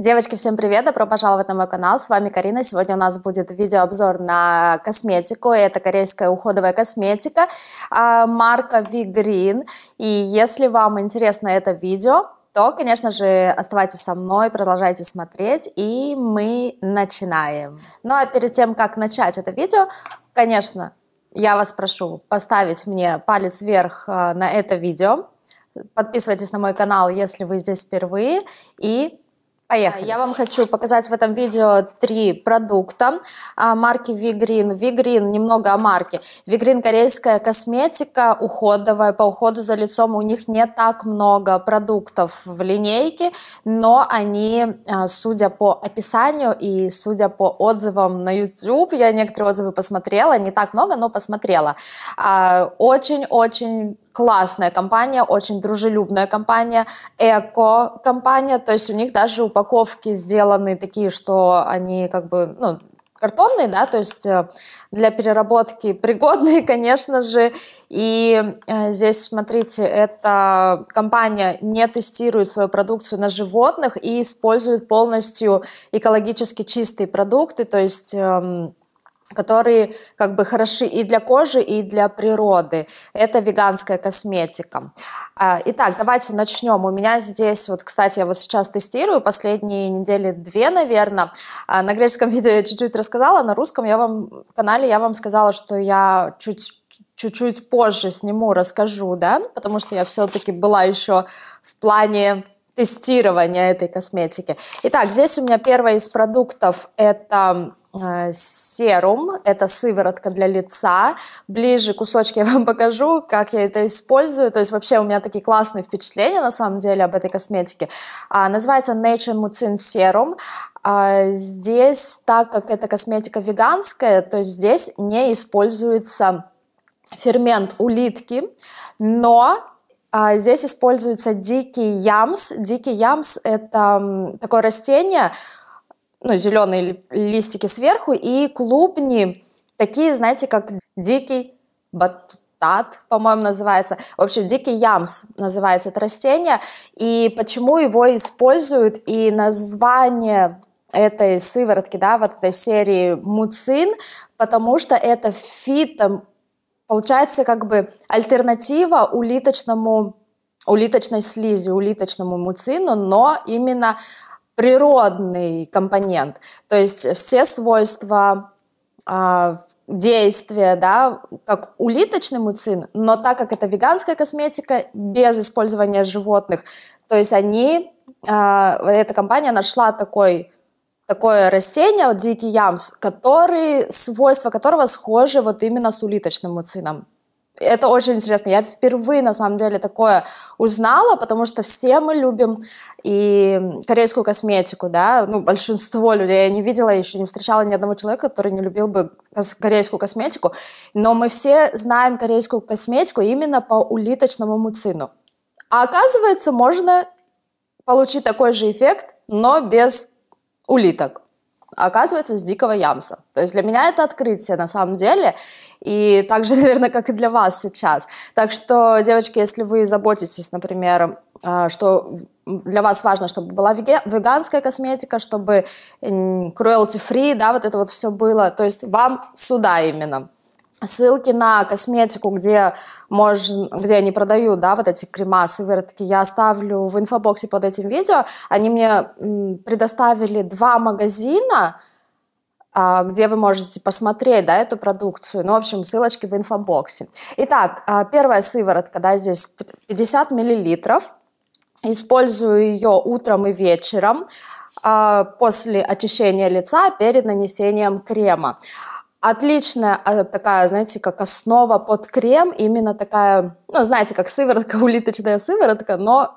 Девочки, всем привет! Добро пожаловать на мой канал. С вами Карина. Сегодня у нас будет видеообзор на косметику. Это корейская уходовая косметика а, марка V-Green. И если вам интересно это видео, то, конечно же, оставайтесь со мной, продолжайте смотреть, и мы начинаем. Ну а перед тем, как начать это видео, конечно, я вас прошу поставить мне палец вверх а, на это видео, подписывайтесь на мой канал, если вы здесь впервые, и Поехали. Я вам хочу показать в этом видео три продукта а, марки Вигрин. Вигрин, немного о марке. Вигрин корейская косметика уходовая, по уходу за лицом у них не так много продуктов в линейке, но они, а, судя по описанию и судя по отзывам на YouTube, я некоторые отзывы посмотрела, не так много, но посмотрела, а, очень-очень классная компания, очень дружелюбная компания, эко-компания, то есть у них даже упаковки сделаны такие, что они как бы, ну, картонные, да, то есть э, для переработки пригодные, конечно же. И э, здесь, смотрите, эта компания не тестирует свою продукцию на животных и использует полностью экологически чистые продукты, то есть эм, которые как бы хороши и для кожи, и для природы. Это веганская косметика. А, итак, давайте начнем. У меня здесь, вот, кстати, я вот сейчас тестирую, последние недели две, наверное. А, на греческом видео я чуть-чуть рассказала, на русском я вам, канале я вам сказала, что я чуть чуть позже сниму, расскажу, да, потому что я все-таки была еще в плане тестирования этой косметики. Итак, здесь у меня первое из продуктов это Э, серум, это сыворотка для лица. Ближе кусочки я вам покажу, как я это использую. То есть вообще у меня такие классные впечатления на самом деле об этой косметике. А, называется Nature Mucin Serum. А, здесь, так как это косметика веганская, то здесь не используется фермент улитки, но а, здесь используется дикий ямс. Дикий ямс – это такое растение, ну, зеленые листики сверху, и клубни такие, знаете, как дикий батат, по-моему, называется. В общем, дикий ямс называется это растение. И почему его используют, и название этой сыворотки, да, вот этой серии муцин, потому что это фито, получается как бы альтернатива улиточному улиточной слизи, улиточному муцину, но именно природный компонент. То есть все свойства э, действия, да, как улиточный муцин, но так как это веганская косметика без использования животных, то есть они, э, эта компания нашла такой такое растение, вот дикий ямс, который, свойства которого схожи вот именно с улиточным муцином это очень интересно. Я впервые, на самом деле, такое узнала, потому что все мы любим и корейскую косметику, да, ну, большинство людей. Я не видела, еще не встречала ни одного человека, который не любил бы корейскую косметику, но мы все знаем корейскую косметику именно по улиточному муцину. А оказывается, можно получить такой же эффект, но без улиток а оказывается с дикого ямса. То есть для меня это открытие на самом деле, и так же, наверное, как и для вас сейчас. Так что, девочки, если вы заботитесь, например, а, что для вас важно, чтобы была веганская косметика, чтобы cruelty-free, да, вот это вот все было, то есть вам сюда именно, ссылки на косметику, где, можно, где они продают, да, вот эти крема, сыворотки, я оставлю в инфобоксе под этим видео. Они мне предоставили два магазина, а, где вы можете посмотреть, да, эту продукцию. Ну, в общем, ссылочки в инфобоксе. Итак, а, первая сыворотка, да, здесь 50 миллилитров. Использую ее утром и вечером а, после очищения лица перед нанесением крема отличная а, такая, знаете, как основа под крем, именно такая, ну, знаете, как сыворотка, улиточная сыворотка, но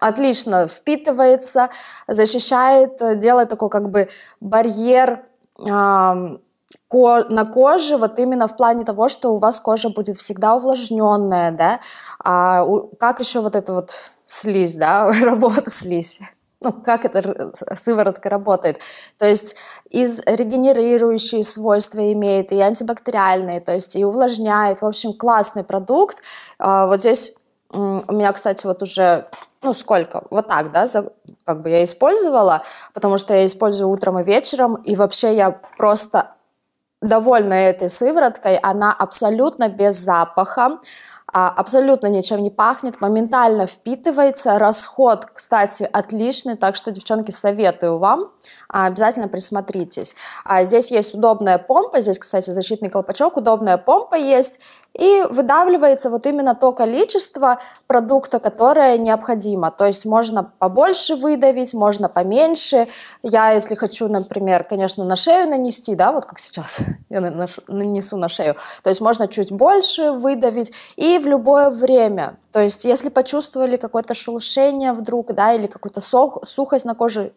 отлично впитывается, защищает, э, делает такой как бы барьер э, ко на коже, вот именно в плане того, что у вас кожа будет всегда увлажненная, да, а у, как еще вот это вот слизь, да, работа слизь ну, как эта сыворотка работает. То есть из регенерирующие свойства имеет, и антибактериальные, то есть и увлажняет. В общем, классный продукт. А, вот здесь у меня, кстати, вот уже, ну, сколько, вот так, да, за, как бы я использовала, потому что я использую утром и вечером, и вообще я просто довольна этой сывороткой, она абсолютно без запаха, а, абсолютно ничем не пахнет, моментально впитывается. Расход, кстати, отличный, так что, девчонки, советую вам, а, обязательно присмотритесь. А, здесь есть удобная помпа, здесь, кстати, защитный колпачок, удобная помпа есть, и выдавливается вот именно то количество продукта, которое необходимо. То есть можно побольше выдавить, можно поменьше. Я, если хочу, например, конечно, на шею нанести, да, вот как сейчас я нанесу на шею, то есть можно чуть больше выдавить и в любое время. То есть если почувствовали какое-то шелушение вдруг, да, или какую-то сухость на коже,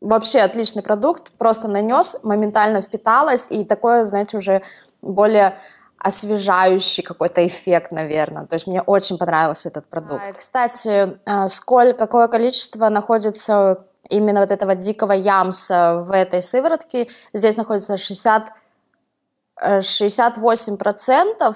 вообще отличный продукт, просто нанес, моментально впиталась, и такое, знаете, уже более освежающий какой-то эффект, наверное. То есть мне очень понравился этот продукт. А, кстати, а, сколько, какое количество находится именно вот этого дикого ямса в этой сыворотке? Здесь находится 60 68% э,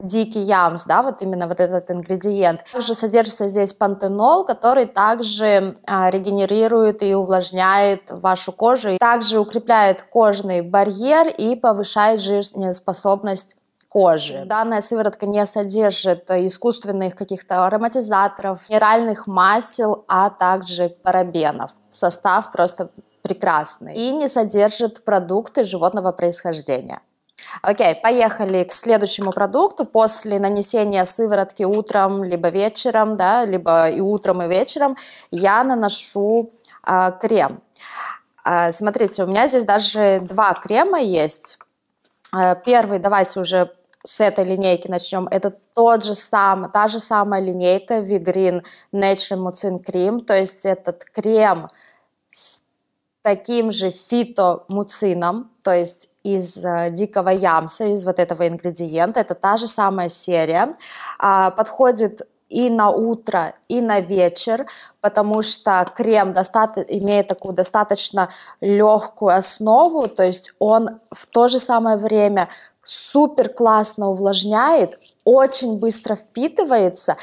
дикий ямс, да, вот именно вот этот ингредиент. Также содержится здесь пантенол, который также а, регенерирует и увлажняет вашу кожу, также укрепляет кожный барьер и повышает жизнеспособность кожи. Данная сыворотка не содержит э, искусственных каких-то ароматизаторов, минеральных масел, а также парабенов. Состав просто прекрасный и не содержит продукты животного происхождения. Окей, поехали к следующему продукту. После нанесения сыворотки утром, либо вечером, да, либо и утром, и вечером, я наношу э, крем. Э, смотрите, у меня здесь даже два крема есть. Э, первый, давайте уже с этой линейки начнем. Это тот же сам, та же самая линейка Vigrin Natural Mucin Cream, то есть этот крем с таким же фитомуцином, то есть из э, дикого ямса, из вот этого ингредиента. Это та же самая серия. А, подходит и на утро, и на вечер, потому что крем имеет такую достаточно легкую основу, то есть он в то же самое время супер классно увлажняет, очень быстро впитывается,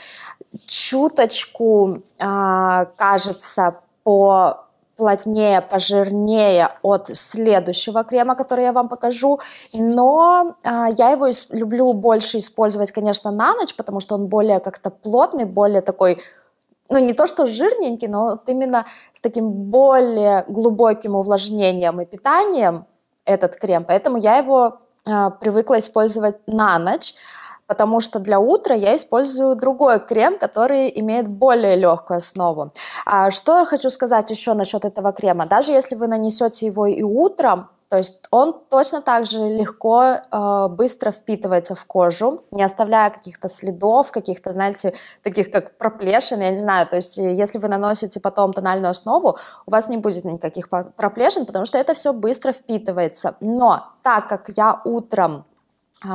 чуточку э, кажется по плотнее, пожирнее от следующего крема, который я вам покажу, но э, я его люблю больше использовать, конечно, на ночь, потому что он более как-то плотный, более такой ну, не то что жирненький, но вот именно с таким более глубоким увлажнением и питанием этот крем. Поэтому я его Э, привыкла использовать на ночь, потому что для утра я использую другой крем, который имеет более легкую основу. А что я хочу сказать еще насчет этого крема. Даже если вы нанесете его и утром, то есть он точно так же легко, э, быстро впитывается в кожу, не оставляя каких-то следов, каких-то, знаете, таких как проплешин, я не знаю. То есть э, если вы наносите потом тональную основу, у вас не будет никаких проплешин, потому что это все быстро впитывается. Но так как я утром э,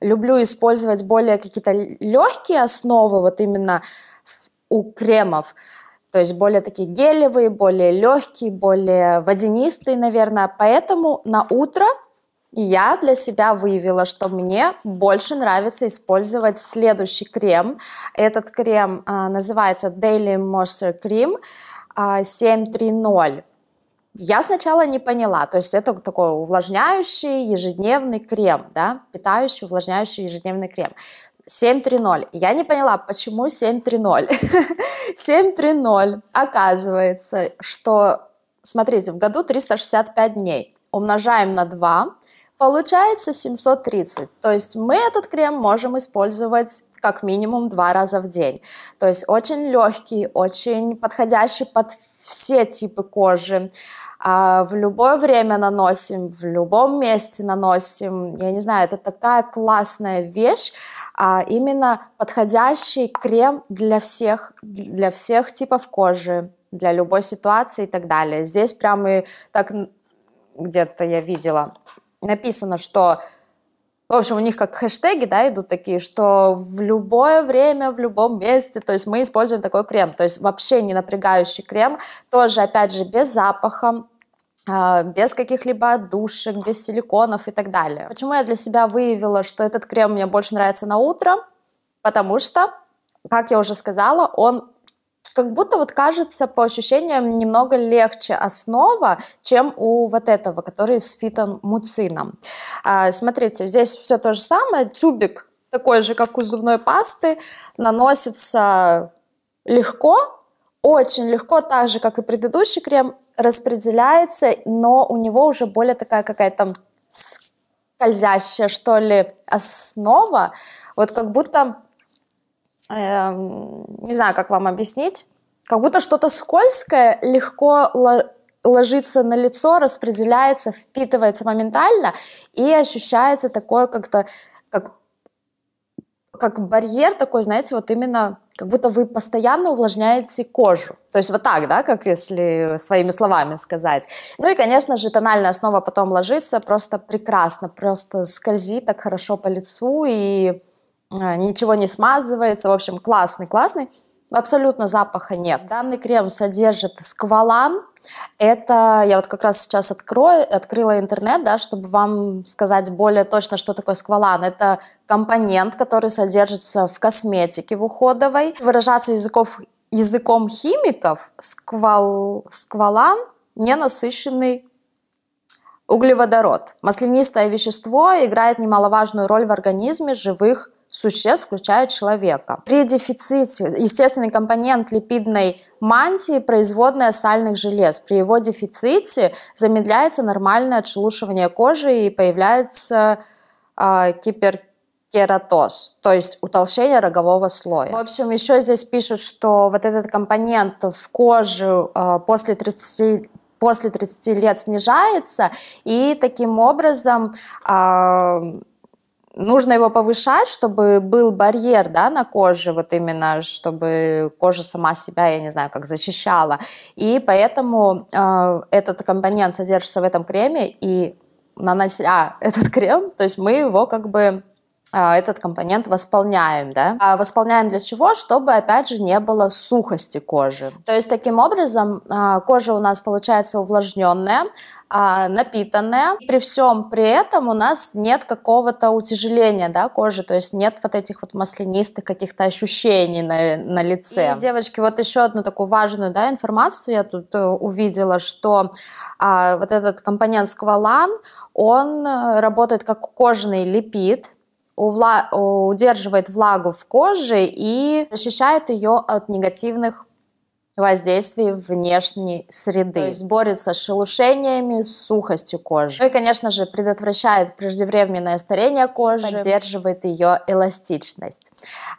люблю использовать более какие-то легкие основы, вот именно у кремов, то есть более такие гелевые, более легкие, более водянистые, наверное. Поэтому на утро я для себя выявила, что мне больше нравится использовать следующий крем. Этот крем а, называется Daily Moisture Cream а, 730. Я сначала не поняла, то есть это такой увлажняющий ежедневный крем, да, питающий, увлажняющий ежедневный крем. 7.3.0. Я не поняла, почему 7.3.0. 7.3.0 оказывается, что, смотрите, в году 365 дней умножаем на 2, получается 730. То есть мы этот крем можем использовать как минимум два раза в день. То есть очень легкий, очень подходящий под все типы кожи. А в любое время наносим, в любом месте наносим. Я не знаю, это такая классная вещь а именно подходящий крем для всех, для всех типов кожи, для любой ситуации и так далее. Здесь прям и так где-то я видела написано, что в общем, у них как хэштеги, да, идут такие, что в любое время, в любом месте, то есть мы используем такой крем, то есть вообще не напрягающий крем, тоже, опять же, без запаха, а, без каких-либо душек, без силиконов и так далее. Почему я для себя выявила, что этот крем мне больше нравится на утро? Потому что, как я уже сказала, он как будто вот кажется по ощущениям немного легче основа, чем у вот этого, который с фитомуцином. А, смотрите, здесь все то же самое, тюбик такой же, как у зубной пасты, наносится легко, очень легко, так же, как и предыдущий крем, распределяется, но у него уже более такая какая-то скользящая, что ли, основа. Вот как будто, э, не знаю, как вам объяснить, как будто что-то скользкое легко ложится на лицо, распределяется, впитывается моментально и ощущается такое как-то как как барьер такой, знаете, вот именно как будто вы постоянно увлажняете кожу. То есть вот так, да, как если своими словами сказать. Ну и, конечно же, тональная основа потом ложится просто прекрасно, просто скользит так хорошо по лицу и э, ничего не смазывается. В общем, классный, классный. Ну, абсолютно запаха нет. Данный крем содержит сквалан, это я вот как раз сейчас открою, открыла интернет, да, чтобы вам сказать более точно, что такое сквалан. Это компонент, который содержится в косметике в уходовой. Выражаться языков, языком химиков, сквал, сквалан – ненасыщенный углеводород. Маслянистое вещество играет немаловажную роль в организме живых существ, включая человека. При дефиците естественный компонент липидной мантии – производная сальных желез. При его дефиците замедляется нормальное отшелушивание кожи и появляется э, а, кипер кератоз, то есть утолщение рогового слоя. В общем, еще здесь пишут, что вот этот компонент в коже э, а, после 30 после 30 лет снижается, и таким образом э, нужно его повышать, чтобы был барьер да, на коже, вот именно, чтобы кожа сама себя, я не знаю, как защищала. И поэтому э, этот компонент содержится в этом креме, и нанося а, этот крем, то есть мы его как бы а, этот компонент восполняем, да. А восполняем для чего? Чтобы, опять же, не было сухости кожи. То есть, таким образом, а, кожа у нас получается увлажненная, а, напитанная. При всем при этом у нас нет какого-то утяжеления да, кожи, то есть нет вот этих вот маслянистых каких-то ощущений на, на лице. И, девочки, вот еще одну такую важную да, информацию я тут э, увидела, что а, вот этот компонент сквалан, он э, работает как кожный липид, увла... удерживает влагу в коже и защищает ее от негативных воздействий внешней среды. То есть борется с шелушениями, с сухостью кожи. Ну и, конечно же, предотвращает преждевременное старение кожи, поддерживает ее эластичность.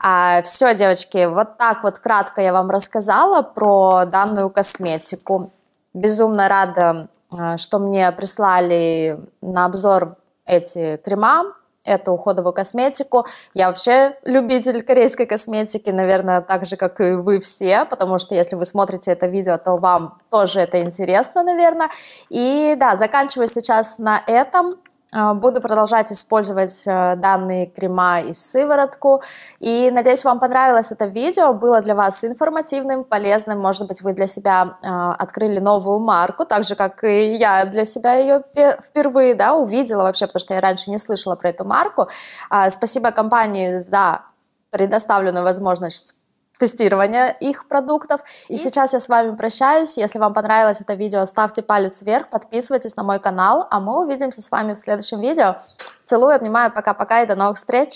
А, все, девочки, вот так вот кратко я вам рассказала про данную косметику. Безумно рада, а, что мне прислали на обзор эти крема эту уходовую косметику. Я вообще любитель корейской косметики, наверное, так же, как и вы все, потому что если вы смотрите это видео, то вам тоже это интересно, наверное. И да, заканчиваю сейчас на этом. Э, буду продолжать использовать э, данные крема и сыворотку. И надеюсь, вам понравилось это видео, было для вас информативным, полезным. Может быть, вы для себя э, открыли новую марку, так же, как и я для себя ее впервые да, увидела вообще, потому что я раньше не слышала про эту марку. А, спасибо компании за предоставленную возможность тестирования их продуктов. И, и сейчас я с вами прощаюсь. Если вам понравилось это видео, ставьте палец вверх, подписывайтесь на мой канал, а мы увидимся с вами в следующем видео. Целую, обнимаю, пока-пока и до новых встреч!